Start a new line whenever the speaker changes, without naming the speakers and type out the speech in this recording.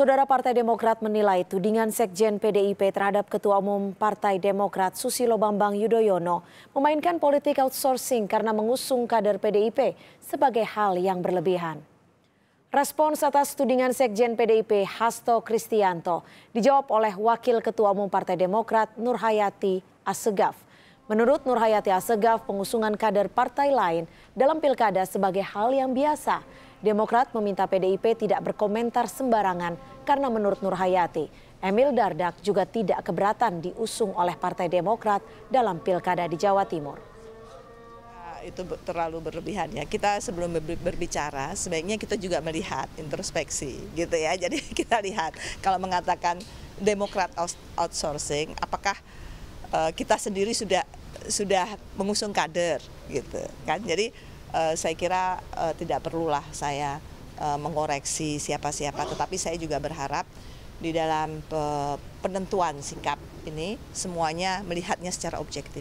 Saudara Partai Demokrat menilai tudingan Sekjen PDIP terhadap Ketua Umum Partai Demokrat Susilo Bambang Yudhoyono memainkan politik outsourcing karena mengusung kader PDIP sebagai hal yang berlebihan. Respons atas tudingan Sekjen PDIP Hasto Kristianto dijawab oleh Wakil Ketua Umum Partai Demokrat Nurhayati Assegaf. Menurut Nurhayati Assegaf, pengusungan kader partai lain dalam pilkada sebagai hal yang biasa Demokrat meminta PDIP tidak berkomentar sembarangan karena menurut Nur Hayati, Emil Dardak juga tidak keberatan diusung oleh Partai Demokrat dalam pilkada di Jawa Timur
ah, itu terlalu berlebihan ya. Kita sebelum berbicara sebaiknya kita juga melihat introspeksi gitu ya. Jadi kita lihat kalau mengatakan Demokrat outsourcing, apakah uh, kita sendiri sudah sudah mengusung kader gitu kan? Jadi eh, saya kira uh, tidak perlulah saya uh, mengoreksi siapa-siapa, tetapi saya juga berharap di dalam eh, penentuan sikap ini semuanya melihatnya secara objektif.